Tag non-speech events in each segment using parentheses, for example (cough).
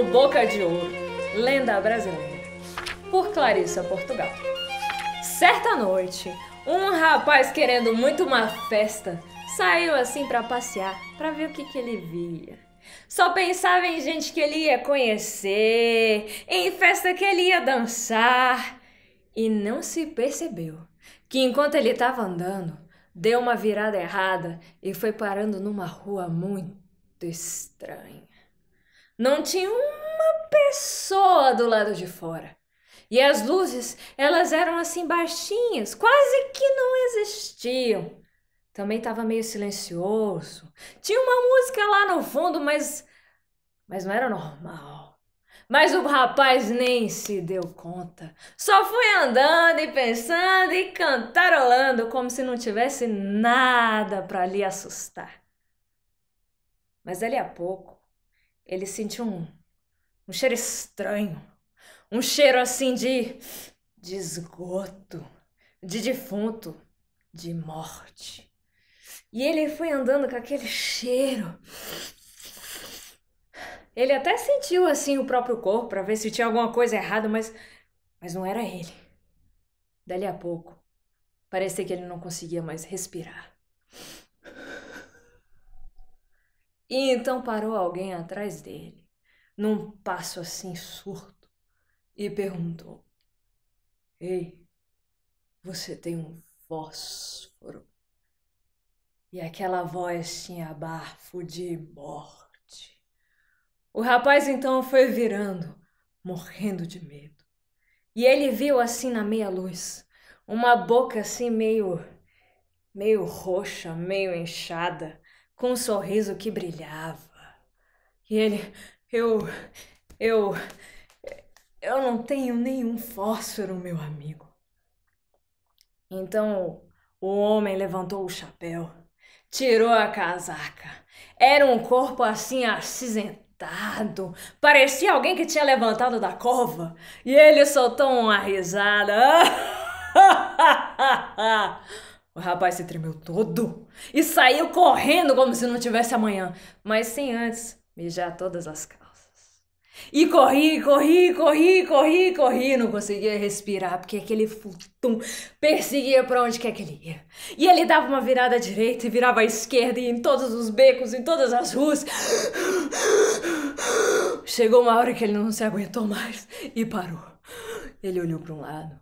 com Boca de Ouro, Lenda Brasileira, por Clarissa Portugal. Certa noite, um rapaz querendo muito uma festa saiu assim para passear, para ver o que, que ele via. Só pensava em gente que ele ia conhecer, em festa que ele ia dançar. E não se percebeu que enquanto ele estava andando, deu uma virada errada e foi parando numa rua muito estranha. Não tinha uma pessoa do lado de fora. E as luzes, elas eram assim baixinhas, quase que não existiam. Também estava meio silencioso. Tinha uma música lá no fundo, mas mas não era normal. Mas o rapaz nem se deu conta. Só foi andando e pensando e cantarolando como se não tivesse nada para lhe assustar. Mas dali a pouco, ele sentiu um, um cheiro estranho. Um cheiro assim de. de esgoto, de defunto, de morte. E ele foi andando com aquele cheiro. Ele até sentiu assim o próprio corpo para ver se tinha alguma coisa errada, mas mas não era ele. Dali a pouco, parecia que ele não conseguia mais respirar. E então parou alguém atrás dele, num passo assim surdo, e perguntou: Ei, você tem um fósforo? E aquela voz tinha bafo de morte. O rapaz então foi virando, morrendo de medo. E ele viu assim na meia-luz, uma boca assim meio meio roxa, meio inchada, com um sorriso que brilhava. E ele, eu, eu, eu não tenho nenhum fósforo, meu amigo. Então o homem levantou o chapéu, tirou a casaca. Era um corpo assim acinzentado. Parecia alguém que tinha levantado da cova. E ele soltou uma risada. (laughs) O rapaz se tremeu todo e saiu correndo como se não tivesse amanhã, mas sem antes mijar todas as calças. E corri, corri, corri, corri, corri, não conseguia respirar porque aquele futum perseguia para onde quer que ele ia. E ele dava uma virada à direita e virava à esquerda e em todos os becos, em todas as ruas. Chegou uma hora que ele não se aguentou mais e parou. Ele olhou para um lado,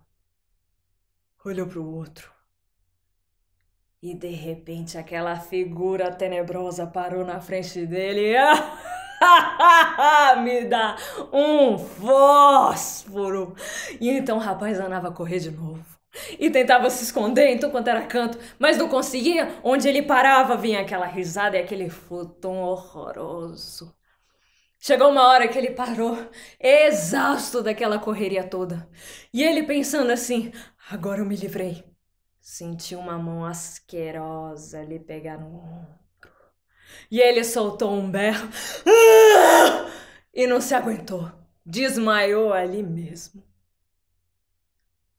olhou para o outro e de repente aquela figura tenebrosa parou na frente dele. (laughs) Me dá um fósforo! E então o rapaz andava a correr de novo. E tentava se esconder então quanto era canto, mas não conseguia. Onde ele parava vinha aquela risada e aquele futum horroroso. Chegou uma hora que ele parou, exausto daquela correria toda. E ele pensando assim: agora eu me livrei. Senti uma mão asquerosa lhe pegar no ombro. E ele soltou um berro e não se aguentou. Desmaiou ali mesmo.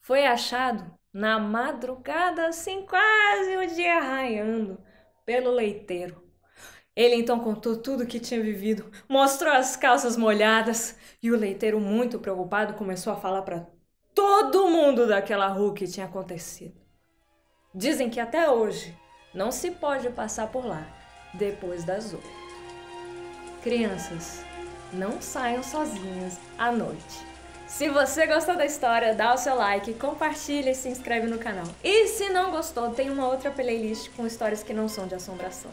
Foi achado na madrugada, assim quase o dia arranhando, pelo leiteiro. Ele então contou tudo o que tinha vivido, mostrou as calças molhadas e o leiteiro, muito preocupado, começou a falar para todo mundo daquela rua que tinha acontecido. Dizem que até hoje não se pode passar por lá depois das oito. Crianças, não saiam sozinhas à noite. Se você gostou da história, dá o seu like, compartilha e se inscreve no canal. E se não gostou, tem uma outra playlist com histórias que não são de assombração.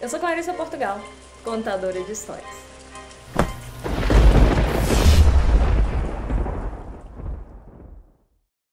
Eu sou Clarissa Portugal, contadora de histórias.